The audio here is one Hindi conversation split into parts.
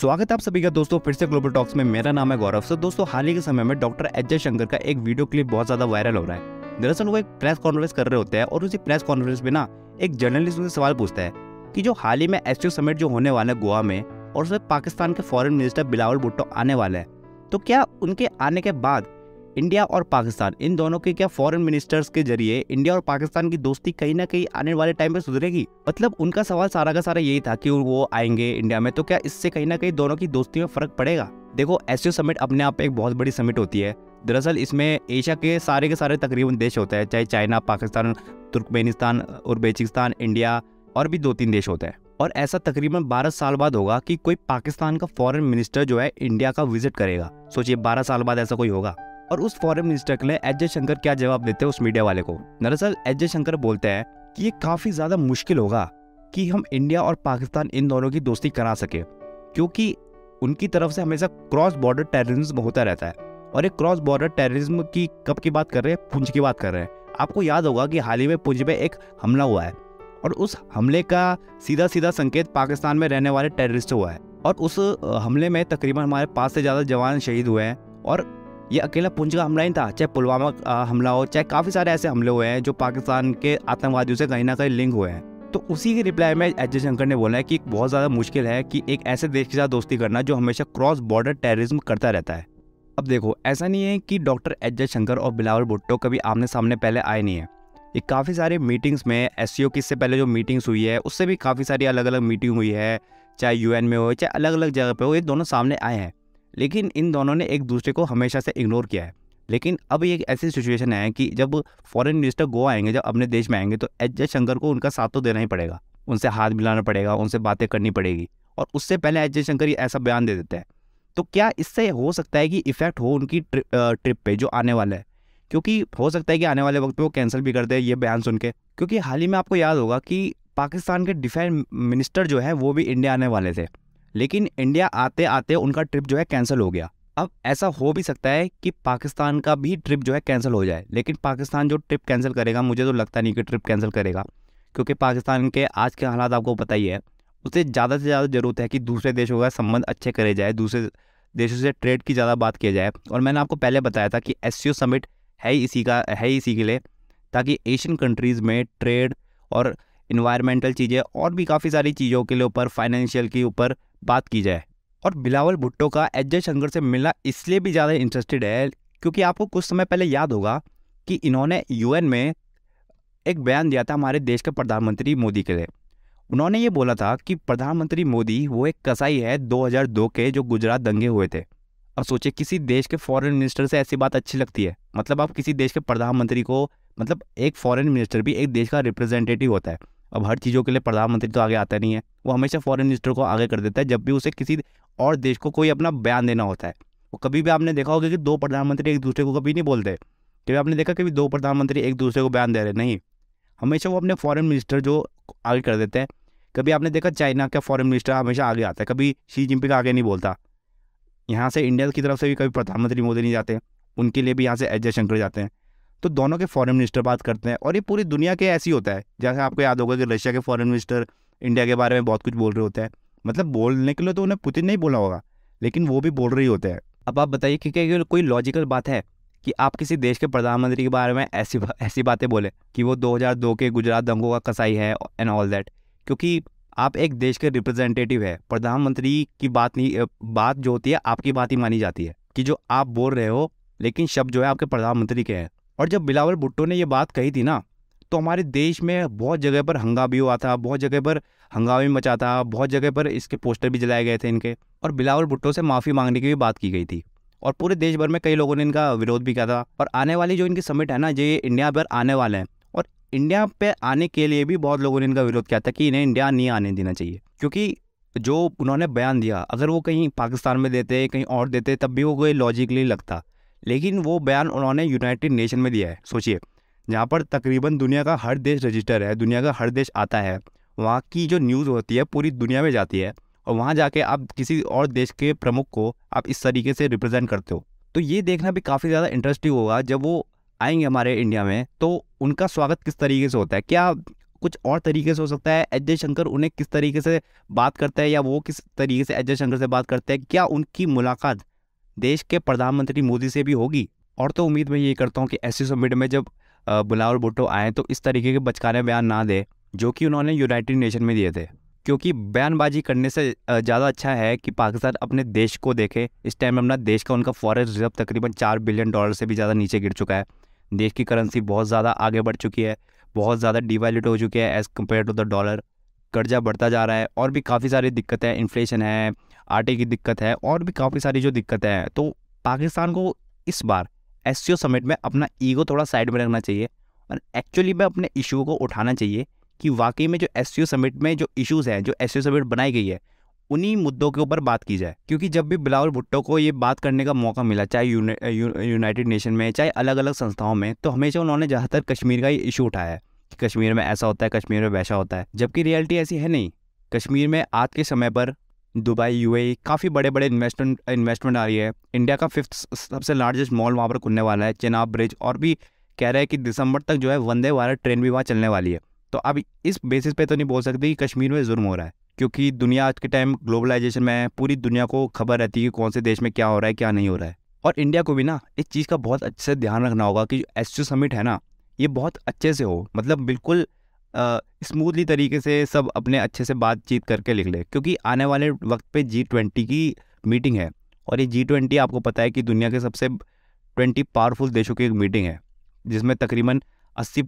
स्वागत है आप सभी का दोस्तों फिर से ग्लोबल टॉक्स में मेरा नाम है गौरव सर दोस्तों हाल ही के समय में डॉक्टर एच शंकर का एक वीडियो क्लिप बहुत ज्यादा वायरल हो रहा है दरअसल वो एक प्रेस कॉन्फ्रेंस कर रहे होते हैं और उसी प्रेस कॉन्फ्रेंस में ना एक जर्नलिस्ट उनसे सवाल पूछता है कि जो हाल ही में एस समिट जो होने वाला है गोवा में और उसमें पाकिस्तान के फॉरन मिनिस्टर बिलावल भुट्टो आने वाले हैं तो क्या उनके आने के बाद इंडिया और पाकिस्तान इन दोनों के क्या फॉरेन मिनिस्टर्स के जरिए इंडिया और पाकिस्तान की दोस्ती कहीं ना कहीं आने वाले टाइम पे सुधरेगी मतलब उनका सवाल सारा का सारा यही था कि वो आएंगे इंडिया में तो क्या इससे कहीं ना कहीं दोनों की दोस्ती में फर्क पड़ेगा देखो एसियो समिट अपने आप एक बहुत बड़ी समिट होती है दरअसल इसमें एशिया के सारे के सारे तकरीबन देश होते हैं चाहे चाइना पाकिस्तान तुर्कमेनिस्तान उर्बेचिस्तान इंडिया और भी दो तीन देश होते हैं और ऐसा तकरीबन 12 साल बाद होगा कि कोई पाकिस्तान का फॉरेन मिनिस्टर जो है इंडिया का विजिट करेगा सोचिए 12 साल बाद ऐसा कोई होगा और उस फॉरेन मिनिस्टर के लिए एच शंकर क्या जवाब देते हैं उस मीडिया वाले को दरअसल एच शंकर बोलते हैं कि ये काफ़ी ज़्यादा मुश्किल होगा कि हम इंडिया और पाकिस्तान इन दोनों की दोस्ती करा सके क्योंकि उनकी तरफ से हमेशा क्रॉस बॉर्डर टेररिज्म होता रहता है और ये क्रॉस बॉर्डर टेररिज्म की कब की बात कर रहे हैं पुंछ की बात कर रहे हैं आपको याद होगा कि हाल ही में पुंछ में एक हमला हुआ है और उस हमले का सीधा सीधा संकेत पाकिस्तान में रहने वाले टेररिस्ट हुआ है और उस हमले में तकरीबन हमारे पाँच से ज़्यादा जवान शहीद हुए हैं और ये अकेला पुंछ का हमला नहीं था चाहे पुलवामा हमला हो चाहे काफ़ी सारे ऐसे हमले हुए हैं जो पाकिस्तान के आतंकवादियों से कहीं ना कहीं लिंक हुए हैं तो उसी के रिप्लाई में एच जयशंकर ने बोला है कि बहुत ज़्यादा मुश्किल है कि एक ऐसे देश के साथ दोस्ती करना जो हमेशा क्रॉस बॉर्डर टेररिज्म करता रहता है अब देखो ऐसा नहीं है कि डॉक्टर एच जयशंकर और बिलावल भुट्टो कभी आमने सामने पहले आए नहीं है ये काफ़ी सारे मीटिंग्स में एस सी ओ की इससे पहले जो मीटिंग्स हुई है उससे भी काफ़ी सारी अलग अलग मीटिंग हुई है चाहे यूएन में हो चाहे अलग अलग जगह पे हो ये दोनों सामने आए हैं लेकिन इन दोनों ने एक दूसरे को हमेशा से इग्नोर किया है लेकिन अब एक ऐसी सिचुएशन है कि जब फॉरेन मिनिस्टर गोवा आएंगे जब अपने देश में आएंगे तो एच जय शंकर को उनका साथ तो देना ही पड़ेगा उनसे हाथ मिलाना पड़ेगा उनसे बातें करनी पड़ेगी और उससे पहले एच जय ये ऐसा बयान दे देते हैं तो क्या इससे हो सकता है कि इफ़ेक्ट हो उनकी ट्रिप, ट्रिप पे जो आने वाला है क्योंकि हो सकता है कि आने वाले वक्त में वो कैंसिल भी कर दे ये बयान सुन के क्योंकि हाल ही में आपको याद होगा कि पाकिस्तान के डिफेंस मिनिस्टर जो है वो भी इंडिया आने वाले थे लेकिन इंडिया आते आते उनका ट्रिप जो है कैंसिल हो गया अब ऐसा हो भी सकता है कि पाकिस्तान का भी ट्रिप जो है कैंसिल हो जाए लेकिन पाकिस्तान जो ट्रिप कैंसिल करेगा मुझे तो लगता नहीं कि ट्रिप कैंसिल करेगा क्योंकि पाकिस्तान के आज के हालात आपको पता ही है उसे ज़्यादा से ज़्यादा ज़रूरत है कि दूसरे देशों का संबंध अच्छे करे जाए दूसरे देशों से ट्रेड की ज़्यादा बात किया जाए और मैंने आपको पहले बताया था कि एस समिट है ही इसी का है ही इसी के लिए ताकि एशियन कंट्रीज़ में ट्रेड और इन्वायरमेंटल चीज़ें और भी काफ़ी सारी चीज़ों के लिए ऊपर फाइनेंशियल के ऊपर बात की जाए और बिलावल भुट्टो का एच शंकर से मिलना इसलिए भी ज़्यादा इंटरेस्टेड है क्योंकि आपको कुछ समय पहले याद होगा कि इन्होंने यूएन में एक बयान दिया था हमारे देश के प्रधानमंत्री मोदी के लिए उन्होंने ये बोला था कि प्रधानमंत्री मोदी वो एक कसाई है 2002 के जो गुजरात दंगे हुए थे अब सोचिए किसी देश के फॉरेन मिनिस्टर से ऐसी बात अच्छी लगती है मतलब आप किसी देश के प्रधानमंत्री को मतलब एक फॉरेन मिनिस्टर भी एक देश का रिप्रेजेंटेटिव होता है अब हर चीज़ों के लिए प्रधानमंत्री तो आगे आता नहीं है वो हमेशा फॉरेन मिनिस्टर को आगे कर देता है जब भी उसे किसी और देश को कोई अपना बयान देना होता है वो कभी भी आपने देखा होगा कि दो प्रधानमंत्री एक दूसरे को कभी नहीं बोलते कभी आपने देखा कभी दो प्रधानमंत्री एक दूसरे को बयान दे रहे नहीं हमेशा वो अपने फॉरेन मिनिस्टर जो आगे कर देते हैं कभी आपने देखा चाइना का फॉरेन मिनिस्टर हमेशा आगे आता है कभी शी जिनपिंग आगे नहीं बोलता यहाँ से इंडिया की तरफ से भी कभी प्रधानमंत्री मोदी नहीं जाते उनके लिए भी यहाँ से एस जयशंकर जाते हैं तो दोनों के फॉरेन मिनिस्टर बात करते हैं और ये पूरी दुनिया के ऐसी होता है जैसे आपको याद होगा कि रशिया के फॉरेन मिनिस्टर इंडिया के बारे में बहुत कुछ बोल रहे होते हैं मतलब बोलने के लिए तो उन्हें पुतिन नहीं बोला होगा लेकिन वो भी बोल रही होते हैं अब आप बताइए कि क्या कोई लॉजिकल बात है कि आप किसी देश के प्रधानमंत्री के बारे में ऐसी बा, ऐसी बातें बोले कि वो 2002 के गुजरात दंगों का कसाई है एंड ऑल दैट क्योंकि आप एक देश के रिप्रेजेंटेटिव है प्रधानमंत्री की बात नहीं बात जो होती है आपकी बात ही मानी जाती है कि जो आप बोल रहे हो लेकिन शब्द जो है आपके प्रधानमंत्री के हैं और जब बिलावल भुट्टो ने ये बात कही थी ना तो हमारे देश में बहुत जगह पर हंगा भी हुआ था बहुत जगह पर हंगामे मचा था बहुत जगह पर इसके पोस्टर भी जलाए गए थे इनके और बिलावल भुट्टो से माफ़ी मांगने की भी बात की गई थी और पूरे देश भर में कई लोगों ने इनका विरोध भी किया था और आने वाली जो इनकी समिट है ना ये इंडिया पर आने वाले हैं और इंडिया पे आने के लिए भी बहुत लोगों ने इनका विरोध किया था कि इन्हें इंडिया नहीं आने देना चाहिए क्योंकि जो उन्होंने बयान दिया अगर वो कहीं पाकिस्तान में देते कहीं और देते तब भी वो कोई लॉजिकली लगता लेकिन वो बयान उन्होंने यूनाइटेड नेशन में दिया है सोचिए जहाँ पर तकरीबन दुनिया का हर देश रजिस्टर है दुनिया का हर देश आता है वहाँ की जो न्यूज़ होती है पूरी दुनिया में जाती है और वहाँ जाके आप किसी और देश के प्रमुख को आप इस तरीके से रिप्रेजेंट करते हो तो ये देखना भी काफ़ी ज़्यादा इंटरेस्टिंग होगा जब वो आएंगे हमारे इंडिया में तो उनका स्वागत किस तरीके से होता है क्या कुछ और तरीके से हो सकता है अजय शंकर उन्हें किस तरीके से बात करता है या वो किस तरीके से अजय शंकर से बात करते हैं क्या उनकी मुलाकात देश के प्रधानमंत्री मोदी से भी होगी और तो उम्मीद मैं ये करता हूँ कि ऐसी समिट में जब बुला भुट्टो आए तो इस तरीके के बचकाने बयान ना दें जो कि उन्होंने यूनाइटेड नेशन में दिए थे क्योंकि बयानबाजी करने से ज़्यादा अच्छा है कि पाकिस्तान अपने देश को देखे इस टाइम अपना देश का उनका फॉरेस्ट रिजर्व तकरीबन चार बिलियन डॉलर से भी ज़्यादा नीचे गिर चुका है देश की करेंसी बहुत ज़्यादा आगे बढ़ चुकी है बहुत ज़्यादा डिवेल्यूट हो चुकी है as compared to the dollar कर्जा बढ़ता जा रहा है और भी काफ़ी सारी दिक्कतें इन्फ्लेशन है आटे की दिक्कत है और भी काफ़ी सारी जो दिक्कतें हैं तो पाकिस्तान को इस बार एस समिट में अपना ईगो थोड़ा साइड में रखना चाहिए और एक्चुअली में अपने इशू को उठाना चाहिए कि वाकई में जो एस समिट में जो इशूज़ हैं जो एस समिट बनाई गई है उन्हीं मुद्दों के ऊपर बात की जाए क्योंकि जब भी बिलावल भुट्टो को ये बात करने का मौका मिला चाहे यूनाइटेड नेशन में चाहे अलग अलग संस्थाओं में तो हमेशा उन्होंने ज़्यादातर कश्मीर का ये इशू उठाया है कि कश्मीर में ऐसा होता है कश्मीर में वैसा होता है जबकि रियलिटी ऐसी है नहीं कश्मीर में आज के समय पर दुबई यू काफ़ी बड़े बड़े इन्वेस्टमेंट इन्वेस्टमेंट आ रही है इंडिया का फिफ्थ सबसे लार्जेस्ट मॉल वहाँ पर खुलने वाला है चेनाब ब्रिज और भी कह रहे हैं कि दिसंबर तक जो है वंदे भारत ट्रेन भी वहाँ चलने वाली है तो अब इस बेसिस पे तो नहीं बोल सकते कि कश्मीर में जुर्म हो रहा है क्योंकि दुनिया आज के टाइम ग्लोबलाइजेशन में है पूरी दुनिया को खबर रहती है कि कौन से देश में क्या हो रहा है क्या नहीं हो रहा है और इंडिया को भी ना इस चीज़ का बहुत अच्छे से ध्यान रखना होगा कि जो एस समिट है ना ये बहुत अच्छे से हो मतलब बिल्कुल स्मूथली तरीके से सब अपने अच्छे से बातचीत करके लिख ले क्योंकि आने वाले वक्त पे जी ट्वेंटी की मीटिंग है और ये जी ट्वेंटी आपको पता है कि दुनिया के सबसे ट्वेंटी पावरफुल देशों की एक मीटिंग है जिसमें तकरीबन अस्सी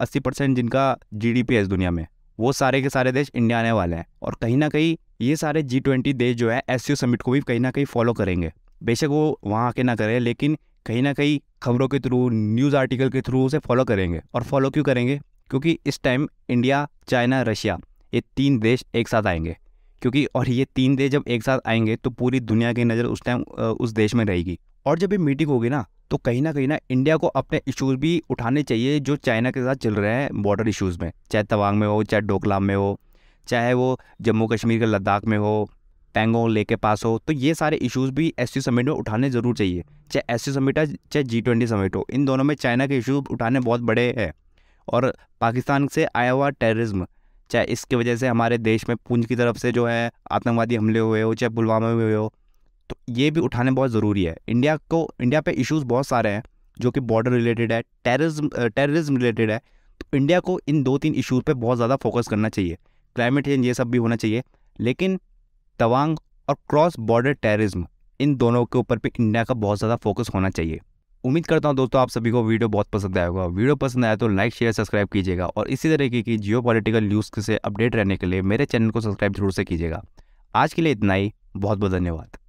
अस्सी परसेंट जिनका जी डी पी है इस दुनिया में वो सारे के सारे देश इंडिया आने वाले हैं और कहीं ना कहीं ये सारे जी ट्वेंटी देश जो है एस समिट को भी कहीं ना कहीं फॉलो करेंगे बेशक वो वहाँ आके ना करें लेकिन कहीं ना कहीं खबरों के थ्रू न्यूज़ आर्टिकल के थ्रू उसे फॉलो करेंगे और फॉलो क्यों करेंगे क्योंकि इस टाइम इंडिया चाइना रशिया ये तीन देश एक साथ आएंगे क्योंकि और ये तीन देश जब एक साथ आएंगे तो पूरी दुनिया की नज़र उस टाइम उस देश में रहेगी और जब ये मीटिंग होगी ना तो कहीं ना कहीं ना इंडिया को अपने इशूज़ भी उठाने चाहिए जो चाइना के साथ चल रहे हैं बॉर्डर इशूज़ में चाहे तवांग में हो चाहे डोकलाम में हो चाहे वो जम्मू कश्मीर के लद्दाख में हो पैंगोंग लेक के पास हो तो ये सारे इशूज़ भी एस सी समिट में उठाने ज़रूर चाहिए चाहे एस सी समिट है चाहे जी ट्वेंटी समिट हो इन दोनों में चाइना के इशूज़ उठाने बहुत बड़े हैं और पाकिस्तान से आया हुआ टेररिज्म चाहे इसके वजह से हमारे देश में पूंज की तरफ से जो है आतंकवादी हमले हुए हो चाहे पुलवामा में हुए हो तो ये भी उठाने बहुत ज़रूरी है इंडिया को इंडिया पे इश्यूज बहुत सारे हैं जो कि बॉर्डर रिलेटेड है टेररिज्म टेररिज्म रिलेटेड है तो इंडिया को इन दो तीन इशूज़ पर बहुत ज़्यादा फोकस करना चाहिए क्लाइमेट चेंज ये सब भी होना चाहिए लेकिन तवांग और क्रॉस बॉर्डर टेररिज्म इन दोनों के ऊपर भी इंडिया का बहुत ज़्यादा फोकस होना चाहिए उम्मीद करता हूँ दोस्तों आप सभी को वीडियो बहुत पसंद होगा वीडियो पसंद आया तो लाइक शेयर सब्सक्राइब कीजिएगा और इसी तरीके की जियो पॉलिटिकल न्यूज़ से अपडेट रहने के लिए मेरे चैनल को सब्सक्राइब जरूर से कीजिएगा आज के लिए इतना ही बहुत बहुत धन्यवाद